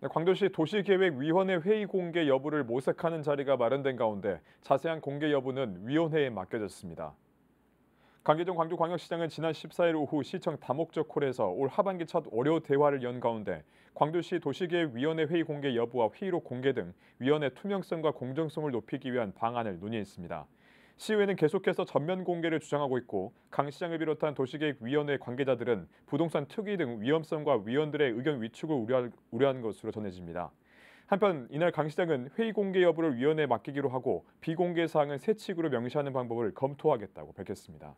네, 광주시 도시계획위원회 회의 공개 여부를 모색하는 자리가 마련된 가운데 자세한 공개 여부는 위원회에 맡겨졌습니다. 강기정 광주광역시장은 지난 14일 오후 시청 다목적 홀에서 올 하반기 첫 월요 대화를 연 가운데 광주시 도시계획위원회 회의 공개 여부와 회의록 공개 등 위원회 투명성과 공정성을 높이기 위한 방안을 논의했습니다. 시의회는 계속해서 전면 공개를 주장하고 있고 강 시장을 비롯한 도시계획위원회 관계자들은 부동산 투기 등 위험성과 위원들의 의견 위축을 우려한 것으로 전해집니다. 한편 이날 강 시장은 회의 공개 여부를 위원회에 맡기기로 하고 비공개 사항은 새 측으로 명시하는 방법을 검토하겠다고 밝혔습니다.